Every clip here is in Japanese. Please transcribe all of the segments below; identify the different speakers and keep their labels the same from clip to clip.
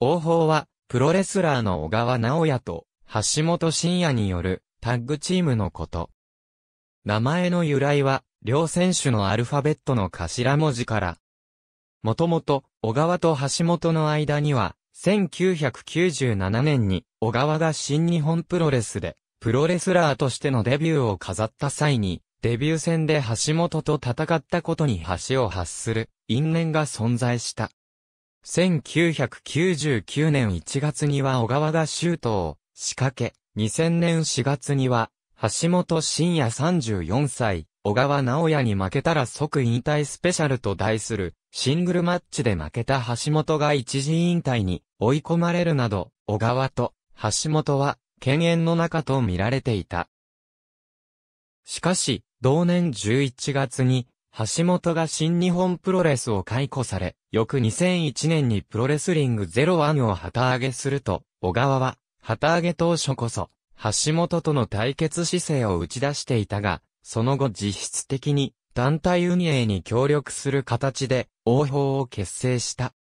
Speaker 1: 王鵬は、プロレスラーの小川直也と、
Speaker 2: 橋本真也による、タッグチームのこと。名前の由来は、両選手のアルファベットの頭文字から。もともと、小川と橋本の間には、1997年に、小川が新日本プロレスで、プロレスラーとしてのデビューを飾った際に、デビュー戦で橋本と戦ったことに橋を発する、因縁が存在した。1999年1月には小川がートを仕掛け、2000年4月には、橋本真也34歳、小川直也に負けたら即引退スペシャルと題する、シングルマッチで負けた橋本が一時引退に追い込まれるなど、小川と橋本は、犬猿の中と見られていた。しかし、同年11月に、橋本が新日本プロレスを解雇され、翌2001年にプロレスリング01を旗揚げすると、小川は、旗揚げ当初こそ、橋本との対決姿勢を打ち出していたが、その後実質的に、団体運営に協力する形で、王法を結成した。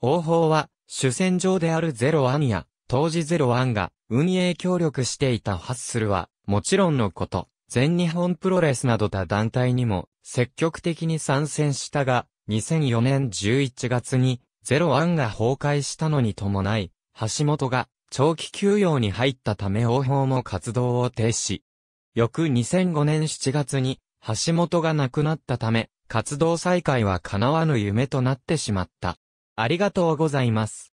Speaker 2: 王法は、主戦場である01や、当時01が、運営協力していたハッスルは、もちろんのこと、全日本プロレスなど他団体にも積極的に参戦したが、2004年11月にゼロワンが崩壊したのに伴い、橋本が長期休養に入ったため王鵬も活動を停止。翌2005年7月に橋本が亡くなったため、活動再開は叶わぬ夢となってしまった。
Speaker 1: ありがとうございます。